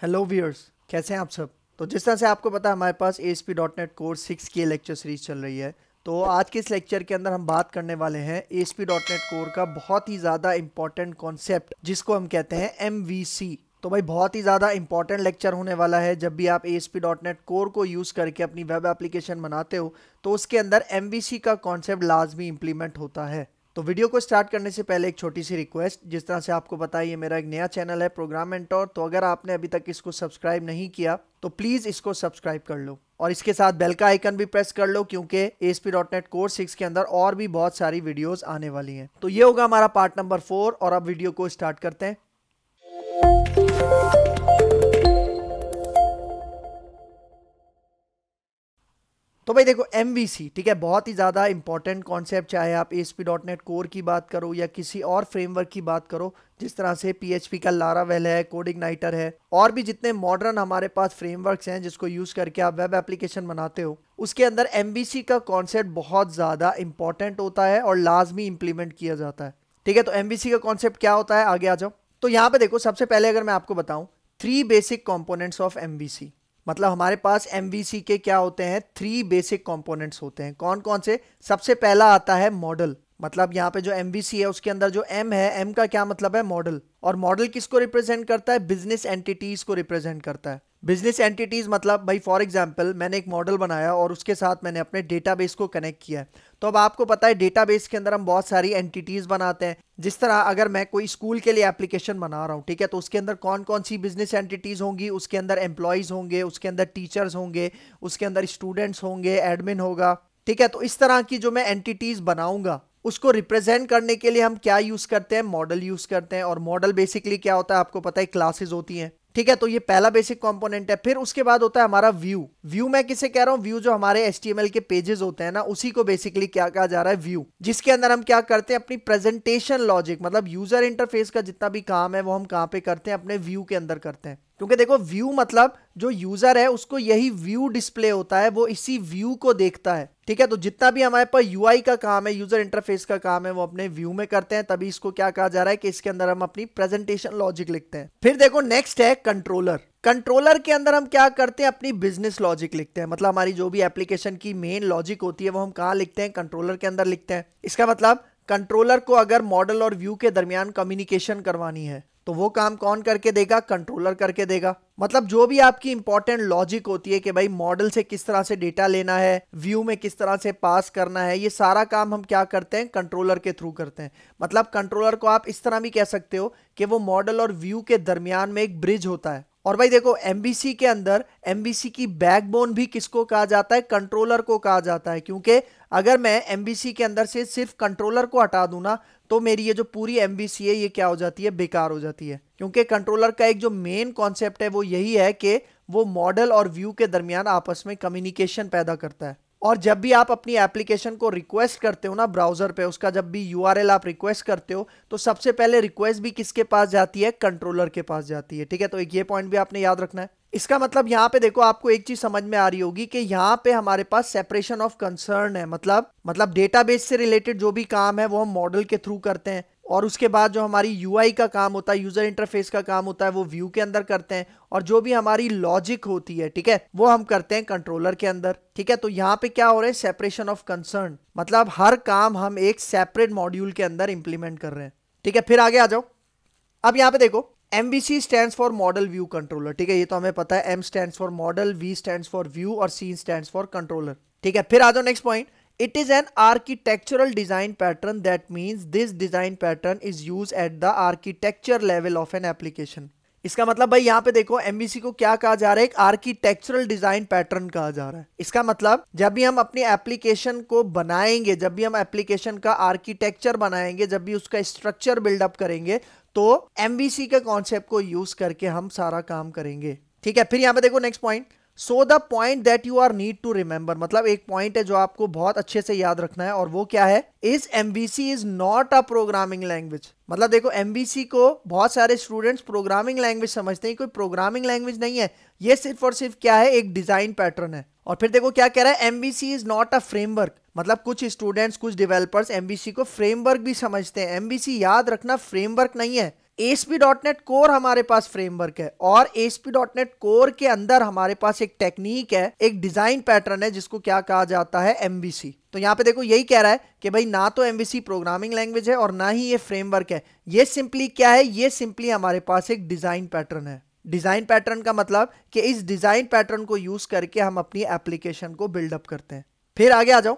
Hello viewers कैसे हैं आप सब तो जिस तरह से आपको पता है हमारे पास A dot net core six की लेक्चर सीरीज चल रही है तो आज के इस लेक्चर के अंदर हम बात करने वाले हैं ए डॉट नेट कोर का बहुत ही ज़्यादा इंपॉर्टेंट कॉन्सेप्ट जिसको हम कहते हैं एम वी सी तो भाई बहुत ही ज़्यादा इंपॉर्टेंट लेक्चर होने वाला है जब भी आप ए डॉट नेट कोर को यूज़ करके अपनी वेब एप्लीकेशन बनाते हो तो उसके अंदर एम वी सी का कॉन्सेप्ट लाजमी इम्प्लीमेंट होता है तो वीडियो को स्टार्ट करने से पहले एक छोटी सी रिक्वेस्ट जिस तरह से आपको पता है ये मेरा एक नया चैनल है प्रोग्राम एंटोर तो अगर आपने अभी तक इसको सब्सक्राइब नहीं किया तो प्लीज़ इसको सब्सक्राइब कर लो और इसके साथ बेल का आइकन भी प्रेस कर लो क्योंकि S P dot net core six के अंदर और भी बहुत सारी वीडियोज आने वाली हैं तो ये होगा हमारा पार्ट नंबर फोर और अब वीडियो को स्टार्ट करते हैं तो भाई देखो एम ठीक है बहुत ही ज़्यादा इंपॉर्टेंट कॉन्सेप्ट चाहे आप एस कोर की बात करो या किसी और फ्रेमवर्क की बात करो जिस तरह से पी का लारा वेल है कोडिंग नाइटर है और भी जितने मॉडर्न हमारे पास फ्रेमवर्क्स हैं जिसको यूज़ करके आप वेब एप्लीकेशन बनाते हो उसके अंदर एम का कॉन्सेप्ट बहुत ज़्यादा इंपॉर्टेंट होता है और लाजमी इम्प्लीमेंट किया जाता है ठीक है तो एम का कॉन्सेप्ट क्या होता है आगे आ जाओ तो यहाँ पे देखो सबसे पहले अगर मैं आपको बताऊँ three basic components of M मतलब हमारे पास एम के क्या होते हैं थ्री बेसिक कॉम्पोनेंट्स होते हैं कौन कौन से सबसे पहला आता है मॉडल मतलब यहाँ पे जो एम है उसके अंदर जो एम है एम का क्या मतलब है मॉडल और मॉडल किसको रिप्रेजेंट करता है बिजनेस एंटिटीज को रिप्रेजेंट करता है बिजनेस एंटिटीज़ मतलब भाई फॉर एग्जांपल मैंने एक मॉडल बनाया और उसके साथ मैंने अपने डेटाबेस को कनेक्ट किया है तो अब आपको पता है डेटाबेस के अंदर हम बहुत सारी एंटिटीज़ बनाते हैं जिस तरह अगर मैं कोई स्कूल के लिए एप्लीकेशन बना रहा हूँ ठीक है तो उसके अंदर कौन कौन सी बिजनेस एंटिटीज़ होंगी उसके अंदर एम्प्लॉयज़ होंगे उसके अंदर टीचर्स होंगे उसके अंदर स्टूडेंट्स होंगे एडमिन होगा ठीक है तो इस तरह की जो मैं एंटिटीज़ बनाऊंगा उसको रिप्रेजेंट करने के लिए हम क्या यूज़ करते हैं मॉडल यूज़ करते हैं और मॉडल बेसिकली क्या होता है आपको पता है क्लासेज होती हैं ठीक है तो ये पहला बेसिक कंपोनेंट है फिर उसके बाद होता है हमारा व्यू व्यू मैं किसे कह रहा हूँ व्यू जो हमारे एस के पेजेस होते हैं ना उसी को बेसिकली क्या कहा जा रहा है व्यू जिसके अंदर हम क्या करते हैं अपनी प्रेजेंटेशन लॉजिक मतलब यूजर इंटरफेस का जितना भी काम है वो हम कहाँ पे करते हैं अपने व्यू के अंदर करते हैं क्योंकि देखो व्यू मतलब जो यूजर है उसको यही व्यू डिस्प्ले होता है वो इसी व्यू को देखता है ठीक है तो जितना भी हमारे पास यू का काम है यूजर इंटरफेस का काम है वो अपने व्यू में करते हैं तभी इसको क्या कहा जा रहा है कि इसके अंदर हम अपनी प्रेजेंटेशन लॉजिक लिखते हैं फिर देखो नेक्स्ट है कंट्रोलर कंट्रोलर के अंदर हम क्या करते हैं अपनी बिजनेस लॉजिक लिखते हैं मतलब हमारी जो भी एप्लीकेशन की मेन लॉजिक होती है वो हम कहाँ लिखते हैं कंट्रोलर के अंदर लिखते हैं इसका मतलब कंट्रोलर को अगर मॉडल और व्यू के दरमियान कम्युनिकेशन करवानी है तो वो काम कौन करके देगा कंट्रोलर करके देगा मतलब जो भी आपकी इंपॉर्टेंट लॉजिक होती है कि भाई मॉडल से किस तरह से डेटा लेना है व्यू में किस तरह से पास करना है ये सारा काम हम क्या करते हैं कंट्रोलर के थ्रू करते हैं मतलब कंट्रोलर को आप इस तरह भी कह सकते हो कि वो मॉडल और व्यू के दरमियान में एक ब्रिज होता है और भाई देखो एम के अंदर एम की बैकबोन भी किसको कहा जाता है कंट्रोलर को कहा जाता है क्योंकि अगर मैं एम के अंदर से सिर्फ कंट्रोलर को हटा दू ना तो मेरी ये जो पूरी एम है ये क्या हो जाती है बेकार हो जाती है क्योंकि कंट्रोलर का एक जो मेन कॉन्सेप्ट है वो यही है कि वो मॉडल और व्यू के दरमियान आपस में कम्युनिकेशन पैदा करता है और जब भी आप अपनी एप्लीकेशन को रिक्वेस्ट करते हो ना ब्राउज़र पे उसका जब भी यू आप रिक्वेस्ट करते हो तो सबसे पहले रिक्वेस्ट भी किसके पास जाती है कंट्रोलर के पास जाती है ठीक है तो एक ये पॉइंट भी आपने याद रखना है इसका मतलब यहाँ पे देखो आपको एक चीज समझ में आ रही होगी कि यहाँ पे हमारे पास सेपरेशन ऑफ कंसर्न है मतलब मतलब डेटाबेस से रिलेटेड जो भी काम है वो हम मॉडल के थ्रू करते हैं और उसके बाद जो हमारी यू का काम होता है यूज़र इंटरफेस का काम होता है वो व्यू के अंदर करते हैं और जो भी हमारी लॉजिक होती है ठीक है वो हम करते हैं कंट्रोलर के अंदर ठीक है तो यहाँ पे क्या हो रहा है सेपरेशन ऑफ कंसर्न मतलब हर काम हम एक सेपरेट मॉड्यूल के अंदर इंप्लीमेंट कर रहे हैं ठीक है फिर आगे आ जाओ अब यहाँ पे देखो M V C stand for model view controller ठीक है ये तो हमें पता है M stand for model V stand for view और सी स्टैंड फॉर कंट्रोलर ठीक है फिर आ जाओ next point it is an architectural design pattern that means this design pattern is use at the architecture level of an application इसका मतलब भाई यहाँ पे देखो एमबीसी को क्या कहा जा रहा है एक आर्किटेक्चरल डिजाइन पैटर्न कहा जा रहा है इसका मतलब जब भी हम अपनी एप्लीकेशन को बनाएंगे जब भी हम एप्लीकेशन का आर्किटेक्चर बनाएंगे जब भी उसका स्ट्रक्चर बिल्डअप करेंगे तो एमबीसी के कॉन्सेप्ट को यूज करके हम सारा काम करेंगे ठीक है फिर यहाँ पे देखो next point so the point that you are need to remember मतलब एक पॉइंट है जो आपको बहुत अच्छे से याद रखना है और वो क्या है is C is not a programming language मतलब देखो एम बी सी को बहुत सारे स्टूडेंट्स प्रोग्रामिंग लैंग्वेज समझते हैं कोई प्रोग्रामिंग लैंग्वेज नहीं है ये सिर्फ और सिर्फ क्या है एक डिजाइन पैटर्न है और फिर देखो क्या कह रहा है M V C is not a framework मतलब कुछ स्टूडेंट्स कुछ डिवेलपर्स एम बी सी को फ्रेमवर्क भी समझते हैं एम बी सी याद रखना फ्रेमवर्क नहीं है एसपी नेट कोर हमारे पास फ्रेमवर्क है और एसपी नेट कोर के अंदर हमारे पास एक टेक्निक है एक डिजाइन पैटर्न है जिसको क्या कहा जाता है MVC तो यहाँ पे देखो यही कह रहा है कि भाई ना तो MVC प्रोग्रामिंग लैंग्वेज है और ना ही ये फ्रेमवर्क है ये सिंपली क्या है ये सिंपली हमारे पास एक डिजाइन पैटर्न है डिजाइन पैटर्न का मतलब कि इस डिजाइन पैटर्न को यूज करके हम अपनी एप्लीकेशन को बिल्डअप करते हैं फिर आगे आ जाओ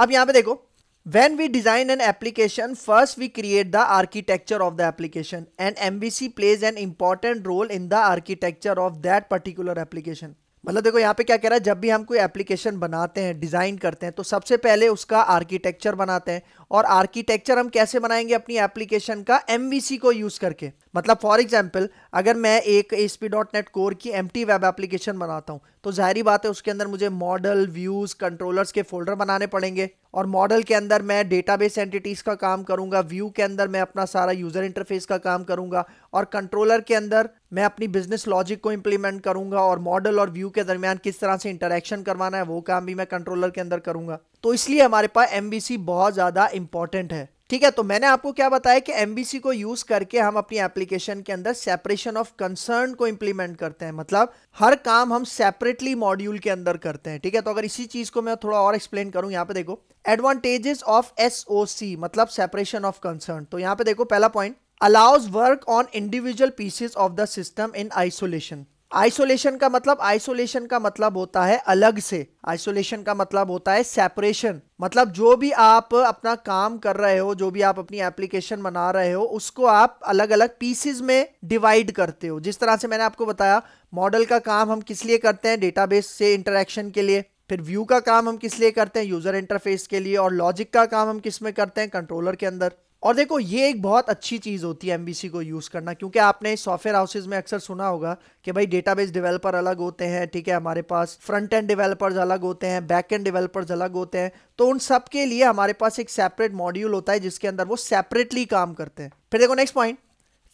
अब यहां पे देखो When we design an application, first we create the architecture of the application and MVC plays an important role in the architecture of that particular application. मतलब देखो यहाँ पे क्या कह रहा है जब भी हम कोई एप्लीकेशन बनाते हैं डिज़ाइन करते हैं तो सबसे पहले उसका आर्किटेक्चर बनाते हैं और आर्किटेक्चर हम कैसे बनाएंगे अपनी एप्लीकेशन का एम को यूज़ करके मतलब फॉर एग्जाम्पल अगर मैं एक S P dot net core की एम टी वेब एप्लीकेशन बनाता हूँ तो जाहरी बात है उसके अंदर मुझे मॉडल व्यूज़ कंट्रोलर्स के फोल्डर बनाने पड़ेंगे और मॉडल के अंदर मैं डेटाबेस एंटिटीज़ का काम करूंगा व्यू के अंदर मैं अपना सारा यूज़र इंटरफेस का काम करूंगा और कंट्रोलर के अंदर मैं अपनी बिजनेस लॉजिक को इम्प्लीमेंट करूंगा और मॉडल और व्यू के दरमियान किस तरह से इंटरेक्शन करवाना है वो काम भी मैं कंट्रोलर के अंदर करूंगा तो इसलिए हमारे पास एम बहुत ज़्यादा इंपॉर्टेंट है ठीक है तो मैंने आपको क्या बताया कि एम को यूज़ करके हम अपनी एप्लीकेशन के अंदर सेपरेशन ऑफ कंसर्न को इंप्लीमेंट करते हैं मतलब हर काम हम सेपरेटली मॉड्यूल के अंदर करते हैं ठीक है तो अगर इसी चीज़ को मैं थोड़ा और एक्सप्लेन करूं यहां पे देखो एडवांटेजेस ऑफ एस मतलब सेपरेशन ऑफ कंसर्न तो यहां पर देखो पहला point allows work on individual pieces of the system in isolation isolation का मतलब आइसोलेशन का मतलब होता है अलग से आइसोलेशन का मतलब होता है सेपरेशन मतलब जो भी आप अपना काम कर रहे हो जो भी आप अपनी एप्लीकेशन बना रहे हो उसको आप अलग अलग पीसीज में डिवाइड करते हो जिस तरह से मैंने आपको बताया मॉडल का काम हम किस लिए करते हैं डेटाबेस से इंटरेक्शन के लिए फिर व्यू का काम हम किस लिए करते हैं यूजर इंटरफेस के लिए और लॉजिक का काम हम किस में करते हैं कंट्रोलर के अंदर और देखो ये एक बहुत अच्छी चीज़ होती है एमबीसी को यूज़ करना क्योंकि आपने सॉफ्टवेयर हाउसेज में अक्सर सुना होगा कि भाई डेटाबेस डेवलपर अलग होते हैं ठीक है हमारे पास फ्रंट एंड डेवलपर्स अलग होते हैं बैक एंड डेवलपर्स अलग होते हैं तो उन सब के लिए हमारे पास एक सेपरेट मॉड्यूल होता है जिसके अंदर वो सेपरेटली काम करते हैं फिर देखो नेक्स्ट पॉइंट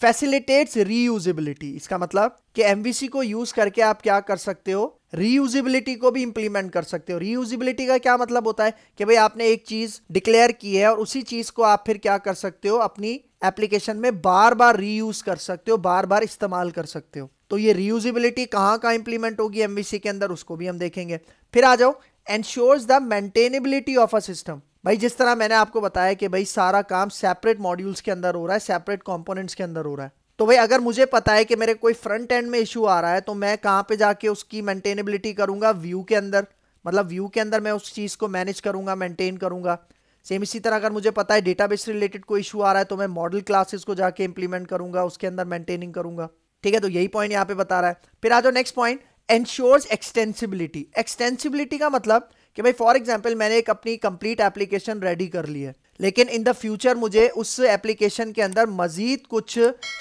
फैसिलिटेट्स रीयूजेबिलिटी इसका मतलब कि एमवीसी को यूज़ करके आप क्या कर सकते हो रीयूजिबिलिटी को भी इंप्लीमेंट कर सकते हो रीयूजिबिलिटी का क्या मतलब होता है कि भाई आपने एक चीज़ डिक्लेयर की है और उसी चीज़ को आप फिर क्या कर सकते हो अपनी एप्लीकेशन में बार बार रीयूज कर सकते हो बार बार इस्तेमाल कर सकते हो तो ये रीयूजिबिलिटी कहाँ कहाँ इंप्लीमेंट होगी एमवीसी के अंदर उसको भी हम देखेंगे फिर आ जाओ ensures the maintainability of a system भाई जिस तरह मैंने आपको बताया कि भाई सारा काम सेपरेट मॉड्यूल्स के अंदर हो रहा है सेपरेट कंपोनेंट्स के अंदर हो रहा है तो भाई अगर मुझे पता है कि मेरे कोई फ्रंट एंड में इशू आ रहा है तो मैं कहाँ पे जाके उसकी मेंटेनेबिलिटी करूँगा व्यू के अंदर मतलब व्यू के अंदर मैं उस चीज़ को मैनेज करूँगा मेंटेन करूँगा सेम इसी तरह अगर मुझे पता है डेटाबेस रिलेटेड कोई इशू आ रहा है तो मैं मॉडल क्लासेस को जाके इंप्लीमेंट करूँगा उसके अंदर मेंटेनिंग करूँगा ठीक है तो यही पॉइंट यहाँ पे बता रहा है फिर आ जाओ next point ensures extensibility extensibility का मतलब कि भाई फॉर एग्जाम्पल मैंने एक अपनी कंप्लीट एप्लीकेशन रेडी कर ली है लेकिन इन द फ्यूचर मुझे उस एप्लीकेशन के अंदर मज़ीद कुछ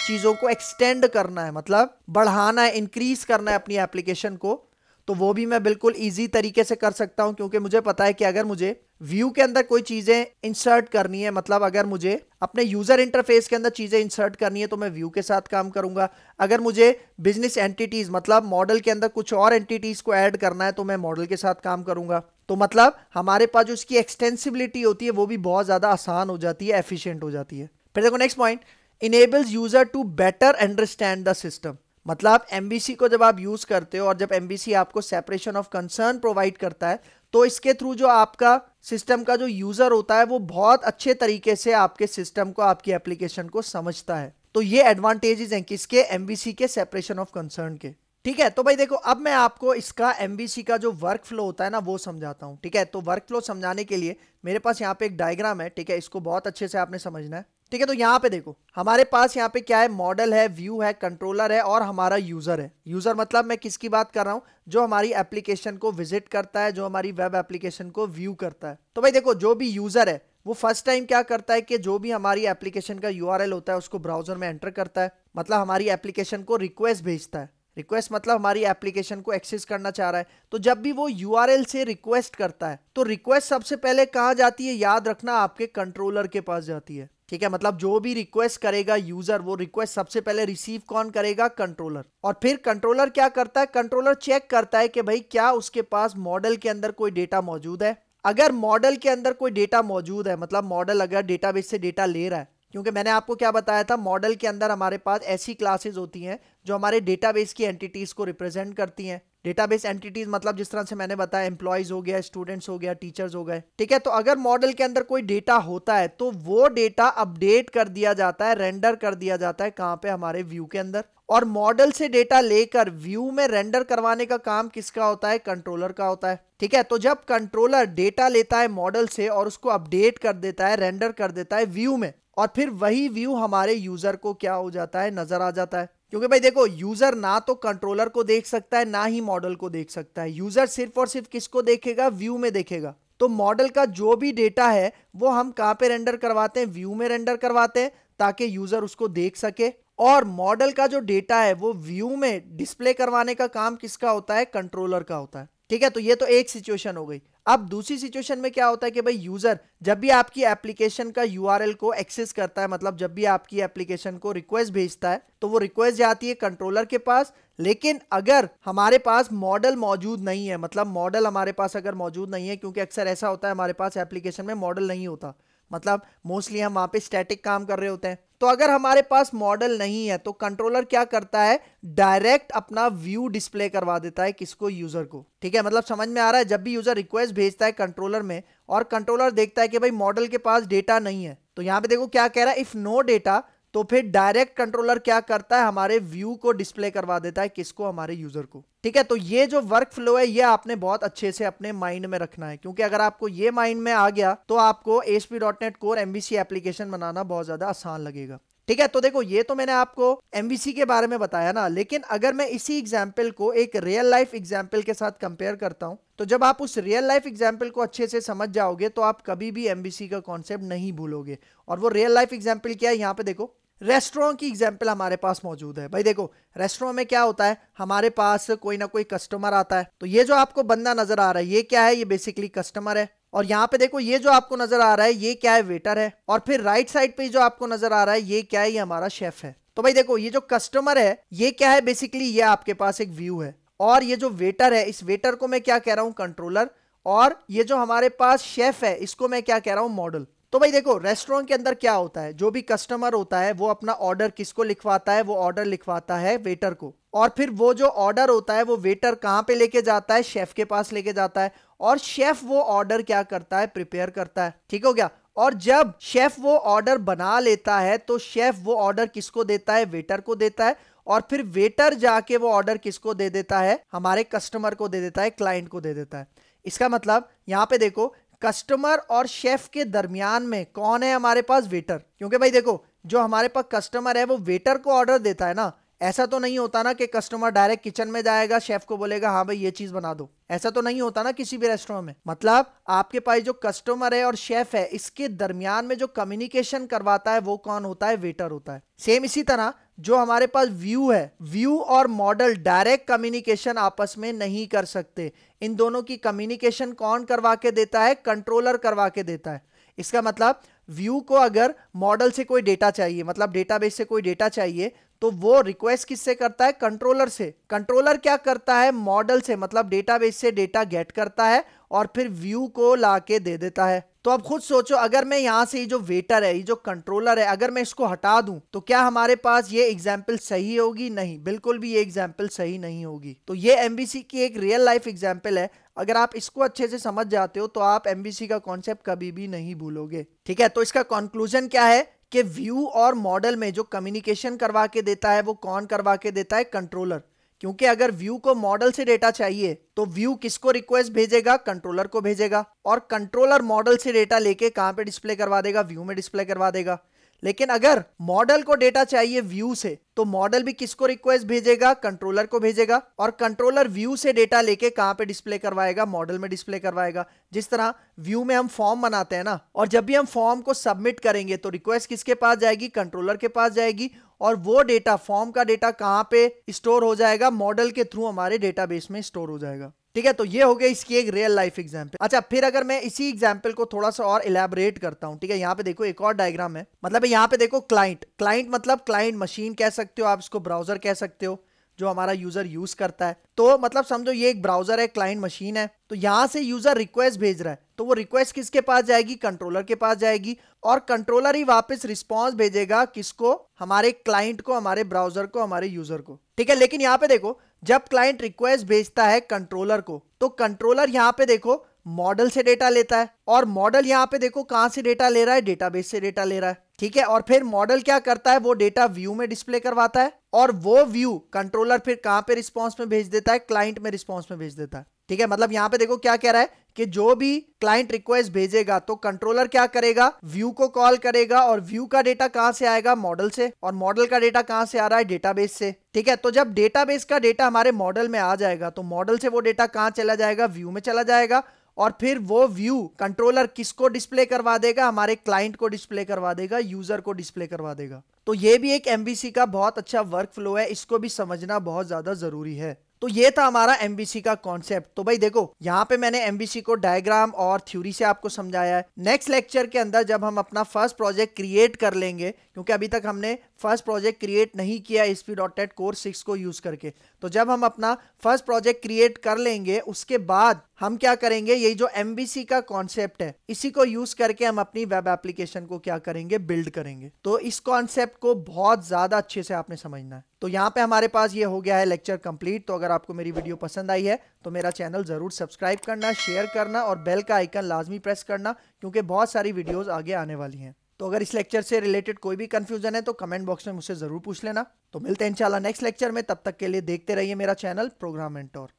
चीज़ों को एक्सटेंड करना है मतलब बढ़ाना है इंक्रीज करना है अपनी एप्लीकेशन को तो वो भी मैं बिल्कुल ईजी तरीके से कर सकता हूं क्योंकि मुझे पता है कि अगर मुझे व्यू के अंदर कोई चीज़ें इंसर्ट करनी है मतलब अगर मुझे अपने यूज़र इंटरफेस के अंदर चीज़ें इंसर्ट करनी है तो मैं व्यू के साथ काम करूँगा अगर मुझे बिजनेस एंटिटीज़ मतलब मॉडल के अंदर कुछ और एंटिटीज़ को ऐड करना है तो मैं मॉडल के साथ काम करूंगा तो मतलब हमारे पास जो इसकी एक्सटेंसिबिलिटी होती है वो भी बहुत ज़्यादा आसान हो जाती है एफिशिएंट हो जाती है फिर देखो next point enables user to better understand the system मतलब एम को जब आप यूज़ करते हो और जब एम आपको सेपरेशन ऑफ कंसर्न प्रोवाइड करता है तो इसके थ्रू जो आपका सिस्टम का जो यूज़र होता है वो बहुत अच्छे तरीके से आपके सिस्टम को आपकी एप्लीकेशन को समझता है तो ये एडवांटेजेस हैं किसके एम के सेपरेशन ऑफ कंसर्न के ठीक है तो भाई देखो अब मैं आपको इसका एम का जो वर्क फ्लो होता है ना वो समझाता हूँ ठीक है तो वर्क फ्लो समझाने के लिए मेरे पास यहाँ पे एक डायग्राम है ठीक है इसको बहुत अच्छे से आपने समझना है ठीक है तो यहाँ पे देखो हमारे पास यहाँ पे क्या है मॉडल है व्यू है कंट्रोलर है और हमारा यूजर है यूजर मतलब मैं किसकी बात कर रहा हूँ जो हमारी एप्लीकेशन को विजिट करता है जो हमारी वेब एप्लीकेशन को व्यू करता है तो भाई देखो जो भी यूजर है वो फर्स्ट टाइम क्या करता है कि जो भी हमारी एप्लीकेशन का यूआरएल होता है उसको ब्राउजर में एंटर करता है मतलब हमारी एप्लीकेशन को रिक्वेस्ट भेजता है रिक्वेस्ट मतलब हमारी एप्लीकेशन को एक्सेस करना चाह रहा है तो जब भी वो यू से रिक्वेस्ट करता है तो रिक्वेस्ट सबसे पहले कहाँ जाती है याद रखना आपके कंट्रोलर के पास जाती है ठीक है मतलब जो भी रिक्वेस्ट करेगा यूजर वो रिक्वेस्ट सबसे पहले रिसीव कौन करेगा कंट्रोलर और फिर कंट्रोलर क्या करता है कंट्रोलर चेक करता है कि भाई क्या उसके पास मॉडल के अंदर कोई डेटा मौजूद है अगर मॉडल के अंदर कोई डेटा मौजूद है मतलब मॉडल अगर डेटाबेस से डेटा ले रहा है क्योंकि मैंने आपको क्या बताया था मॉडल के अंदर हमारे पास ऐसी क्लासेज होती हैं जो हमारे डेटाबेस की एंटिटीज़ को रिप्रेजेंट करती हैं डेटाबेस एंटिटीज मतलब जिस तरह से मैंने बताया एम्प्लॉयज हो गया स्टूडेंट्स हो गया टीचर्स हो गए ठीक है तो अगर मॉडल के अंदर कोई डेटा होता है तो वो डेटा अपडेट कर दिया जाता है रेंडर कर दिया जाता है कहाँ पे हमारे व्यू के अंदर और मॉडल से डेटा लेकर व्यू में रेंडर करवाने का काम किसका होता है कंट्रोलर का होता है ठीक है तो जब कंट्रोलर डेटा लेता है मॉडल से और उसको अपडेट कर देता है रेंडर कर देता है व्यू में और फिर वही व्यू हमारे यूजर को क्या हो जाता है नजर आ जाता है क्योंकि भाई देखो यूजर ना तो कंट्रोलर को देख सकता है ना ही मॉडल को देख सकता है यूजर सिर्फ और सिर्फ किसको देखेगा व्यू में देखेगा तो मॉडल का जो भी डेटा है वो हम कहां पे रेंडर करवाते हैं व्यू में रेंडर करवाते हैं ताकि यूजर उसको देख सके और मॉडल का जो डेटा है वो व्यू में डिस्प्ले करवाने का काम किसका होता है कंट्रोलर का होता है ठीक है तो ये तो एक सिचुएशन हो गई अब दूसरी सिचुएशन में क्या होता है कि भाई यूजर जब भी आपकी एप्लीकेशन का यूआरएल को एक्सेस करता है मतलब जब भी आपकी एप्लीकेशन को रिक्वेस्ट भेजता है तो वो रिक्वेस्ट जाती है कंट्रोलर के पास लेकिन अगर हमारे पास मॉडल मौजूद नहीं है मतलब मॉडल हमारे पास अगर मौजूद नहीं है क्योंकि अक्सर ऐसा होता है हमारे पास एप्लीकेशन में मॉडल नहीं होता मतलब मोस्टली हम वहाँ पे स्टैटिक काम कर रहे होते हैं तो अगर हमारे पास मॉडल नहीं है तो कंट्रोलर क्या करता है डायरेक्ट अपना व्यू डिस्प्ले करवा देता है किसको यूजर को ठीक है मतलब समझ में आ रहा है जब भी यूजर रिक्वेस्ट भेजता है कंट्रोलर में और कंट्रोलर देखता है कि भाई मॉडल के पास डेटा नहीं है तो यहां पे देखो क्या कह रहा है इफ नो डेटा तो फिर डायरेक्ट कंट्रोलर क्या करता है हमारे व्यू को डिस्प्ले करवा देता है किसको हमारे यूजर को ठीक है तो ये जो वर्क फ्लो है ये आपने बहुत अच्छे से अपने माइंड में रखना है क्योंकि अगर आपको ये माइंड में आ गया तो आपको SP dot net core MVC application बनाना बहुत ज्यादा आसान लगेगा ठीक है तो देखो ये तो मैंने आपको एमबीसी के बारे में बताया ना लेकिन अगर मैं इसी एग्जाम्पल को एक रियल लाइफ एग्जाम्पल के साथ कंपेयर करता हूँ तो जब आप उस रियल लाइफ एग्जाम्पल को अच्छे से समझ जाओगे तो आप कभी भी एमबीसी का कॉन्सेप्ट नहीं भूलोगे और वो रियल लाइफ एग्जाम्पल क्या है यहाँ पे देखो रेस्टोरों की एग्जाम्पल हमारे पास मौजूद है भाई देखो रेस्टोरों में क्या होता है हमारे पास कोई ना कोई कस्टमर आता है तो ये जो आपको बंदा नजर आ रहा है ये क्या है ये बेसिकली कस्टमर है और यहाँ पे देखो ये जो आपको नजर आ रहा है ये क्या है वेटर है और फिर राइट साइड पे जो आपको नजर आ रहा है ये क्या है ये हमारा शेफ है तो भाई देखो ये जो कस्टमर है ये क्या है बेसिकली ये आपके पास एक व्यू है और ये जो वेटर है इस वेटर को मैं क्या कह रहा हूँ कंट्रोलर और ये जो हमारे पास शेफ है इसको मैं क्या कह रहा हूँ मॉडल तो भाई देखो रेस्टोरेंट के अंदर क्या होता है जो भी कस्टमर होता है वो अपना ऑर्डर किसको लिखवाता है वो ऑर्डर लिखवाता है वेटर को और फिर वो जो ऑर्डर होता है वो वेटर कहाँ पे लेके जाता है शेफ के पास लेके जाता है और शेफ वो ऑर्डर क्या करता है प्रिपेयर करता है ठीक हो गया और जब शेफ वो ऑर्डर बना लेता है तो शेफ वो ऑर्डर किसको देता है वेटर को देता है और फिर वेटर जाके वो ऑर्डर किसको दे देता है हमारे कस्टमर को दे देता है क्लाइंट को दे देता है इसका मतलब यहाँ पे देखो कस्टमर और शेफ के दरमियान में कौन है हमारे पास वेटर क्योंकि भाई देखो जो हमारे पास कस्टमर है वो वेटर को ऑर्डर देता है ना ऐसा तो नहीं होता ना कि कस्टमर डायरेक्ट किचन में जाएगा शेफ को बोलेगा हाँ भाई ये चीज बना दो ऐसा तो नहीं होता ना किसी भी रेस्टोरेंट में मतलब आपके पास जो कस्टमर है और शेफ है इसके दरमियान में जो कम्युनिकेशन करवाता है वो कौन होता है वेटर होता है सेम इसी तरह जो हमारे पास व्यू है व्यू और मॉडल डायरेक्ट कम्युनिकेशन आपस में नहीं कर सकते इन दोनों की कम्युनिकेशन कौन करवा के देता है कंट्रोलर करवा के देता है इसका मतलब व्यू को अगर मॉडल से कोई डेटा चाहिए मतलब डेटाबेस से कोई डेटा चाहिए तो वो रिक्वेस्ट किससे करता है कंट्रोलर से कंट्रोलर क्या करता है मॉडल से मतलब डेटाबेस से डेटा गेट करता है और फिर व्यू को ला के दे देता है तो अब खुद सोचो अगर मैं यहाँ से ये जो वेटर है ये जो कंट्रोलर है अगर मैं इसको हटा दूं तो क्या हमारे पास ये एग्जाम्पल सही होगी नहीं बिल्कुल भी ये एग्जाम्पल सही नहीं होगी तो ये एम की एक रियल लाइफ एग्जाम्पल है अगर आप इसको अच्छे से समझ जाते हो तो आप एम का कॉन्सेप्ट कभी भी नहीं भूलोगे ठीक है तो इसका कंक्लूजन क्या है कि व्यू और मॉडल में जो कम्युनिकेशन करवा के देता है वो कौन करवा के देता है कंट्रोलर क्योंकि अगर व्यू को मॉडल से डेटा चाहिए तो व्यू किसको रिक्वेस्ट भेजेगा कंट्रोलर को भेजेगा और कंट्रोलर मॉडल से डेटा लेके कहां पे डिस्प्ले करवा देगा व्यू में डिस्प्ले करवा देगा लेकिन अगर मॉडल को डेटा चाहिए व्यू से तो मॉडल भी किसको रिक्वेस्ट भेजेगा कंट्रोलर को भेजेगा और कंट्रोलर व्यू से डेटा लेके कहां पे डिस्प्ले करवाएगा मॉडल में डिस्प्ले करवाएगा जिस तरह व्यू में हम फॉर्म बनाते हैं ना और जब भी हम फॉर्म को सबमिट करेंगे तो रिक्वेस्ट किसके पास जाएगी कंट्रोलर के पास जाएगी और वो डेटा फॉर्म का डेटा कहाँ पे स्टोर हो जाएगा मॉडल के थ्रू हमारे डेटाबेस में स्टोर हो जाएगा ठीक है तो ये हो गया इसकी एक रियल लाइफ एग्जाम्पल अच्छा फिर अगर मैं इसी एग्जाम्पल को थोड़ा सा और इलेबरेट करता हूँ ठीक है यहाँ पे देखो एक और डायग्राम है मतलब यहाँ पे देखो क्लाइंट क्लाइंट मतलब क्लाइंट मशीन कह सकते हो आप इसको ब्राउजर कह सकते हो जो हमारा यूजर यूज करता है तो मतलब समझो ये एक ब्राउजर है क्लाइंट मशीन है तो यहाँ से यूजर रिक्वेस्ट भेज रहा है तो वो रिक्वेस्ट किसके पास जाएगी कंट्रोलर के पास जाएगी और कंट्रोलर ही वापस रिस्पॉन्स भेजेगा किसको हमारे क्लाइंट को हमारे ब्राउजर को हमारे यूजर को ठीक है लेकिन यहाँ पे देखो जब क्लाइंट रिक्वेस्ट भेजता है कंट्रोलर को तो कंट्रोलर यहाँ पे देखो मॉडल से डेटा लेता है और मॉडल यहाँ पे देखो कहां से डेटा ले रहा है डेटाबेस से डेटा ले रहा है ठीक है और फिर मॉडल क्या करता है वो डेटा व्यू में डिस्प्ले करवाता है और वो व्यू कंट्रोलर फिर कहां पे रिस्पॉन्स में भेज देता है क्लाइंट में रिस्पॉन्स में भेज देता है ठीक है मतलब यहां पे देखो क्या कह रहा है कि जो भी क्लाइंट रिक्वेस्ट भेजेगा तो कंट्रोलर क्या करेगा व्यू को कॉल करेगा और व्यू का डेटा कहां से आएगा मॉडल से और मॉडल का डेटा कहां से आ रहा है डेटाबेस से ठीक है तो जब डेटाबेस का डेटा हमारे मॉडल में आ जाएगा तो मॉडल से वो डेटा कहां चला जाएगा व्यू में चला जाएगा और फिर वो व्यू कंट्रोलर किसको डिस्प्ले करवा देगा हमारे क्लाइंट को डिस्प्ले करवा देगा यूजर को डिस्प्ले करवा देगा तो ये भी एक एमबीसी का बहुत अच्छा वर्क फ्लो है इसको भी समझना बहुत ज्यादा जरूरी है तो ये था हमारा एमबीसी का कॉन्सेप्ट तो भाई देखो यहाँ पे मैंने एमबीसी को डायग्राम और थ्योरी से आपको समझाया है नेक्स्ट लेक्चर के अंदर जब हम अपना फर्स्ट प्रोजेक्ट क्रिएट कर लेंगे क्योंकि अभी तक हमने फर्स्ट प्रोजेक्ट क्रिएट नहीं किया S P dot net core six को यूज़ करके तो जब हम अपना फर्स्ट प्रोजेक्ट क्रिएट कर लेंगे उसके बाद हम क्या करेंगे यही जो एम का कॉन्सेप्ट है इसी को यूज करके हम अपनी वेब एप्लीकेशन को क्या करेंगे बिल्ड करेंगे तो इस कॉन्सेप्ट को बहुत ज्यादा अच्छे से आपने समझना है तो यहाँ पे हमारे पास ये हो गया है लेक्चर कंप्लीट तो अगर आपको मेरी वीडियो पसंद आई है तो मेरा चैनल जरूर सब्सक्राइब करना शेयर करना और बेल का आइकन लाजमी प्रेस करना क्योंकि बहुत सारी वीडियोज आगे आने वाली हैं तो अगर इस लेक्चर से रिलेटेड कोई भी कंफ्यूजन है तो कमेंट बॉक्स में मुझसे ज़रूर पूछ लेना तो मिलते हैं इंशाल्लाह नेक्स्ट लेक्चर में तब तक के लिए देखते रहिए मेरा चैनल प्रोग्राम एंटोर